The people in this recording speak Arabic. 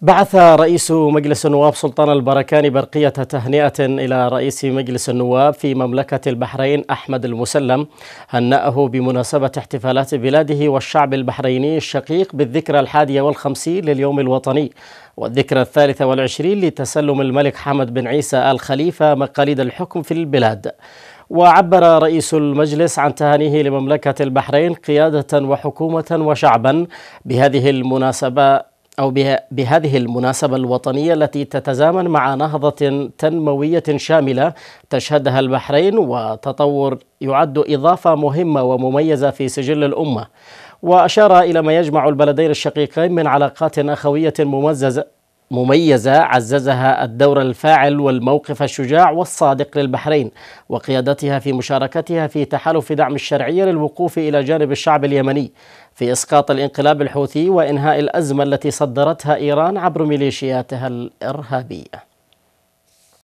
بعث رئيس مجلس النواب سلطان البركاني برقية تهنئة إلى رئيس مجلس النواب في مملكة البحرين أحمد المسلم هنأه بمناسبة احتفالات بلاده والشعب البحريني الشقيق بالذكرى الحادية والخمسين لليوم الوطني والذكرى الثالثة والعشرين لتسلم الملك حمد بن عيسى آل خليفة مقاليد الحكم في البلاد وعبر رئيس المجلس عن تهانيه لمملكة البحرين قيادة وحكومة وشعبا بهذه المناسبة أو بهذه المناسبة الوطنية التي تتزامن مع نهضة تنموية شاملة تشهدها البحرين وتطور يعد إضافة مهمة ومميزة في سجل الأمة وأشار إلى ما يجمع البلدين الشقيقين من علاقات أخوية ممززة مميزة عززها الدور الفاعل والموقف الشجاع والصادق للبحرين وقيادتها في مشاركتها في تحالف دعم الشرعية للوقوف إلى جانب الشعب اليمني في إسقاط الانقلاب الحوثي وإنهاء الأزمة التي صدرتها إيران عبر ميليشياتها الإرهابية